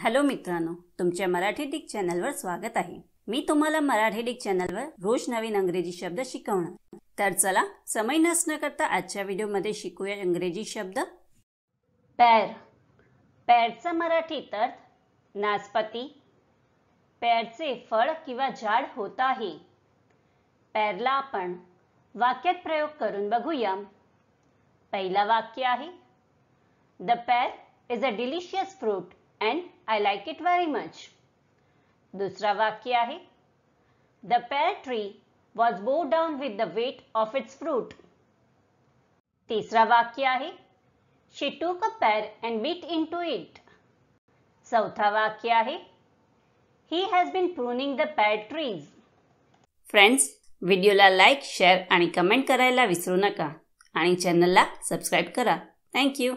hello मित्रांनो तुमच्या Marathi Dick चॅनलवर स्वागत आहे मी तुम्हाला मराठी डिक चॅनलवर रोज नवीन अंग्रेजी शब्द शिकवणार तर चला समय नसणं करता आजच्या व्हिडिओमध्ये शिकूया इंग्रजी शब्द पॅर पॅरचा मराठीत अर्थ नासपती पॅरचे फळ किंवा झाड होत आहे पॅरला आपण वाक्यात प्रयोग करून बघूया पहिला वाक्य आहे the pear is a delicious fruit and I like it very much दुसरा वाक्य आहे the pear tree was bow down with the weight of its fruit तिसरा वाक्य आहे she took a pear and bit into it चौथा वाक्य आहे he has been pruning the pear trees friends व्हिडिओला लाईक शेअर आणि comment करायला विसरू नका आणि चॅनलला सबस्क्राईब करा थँक्यू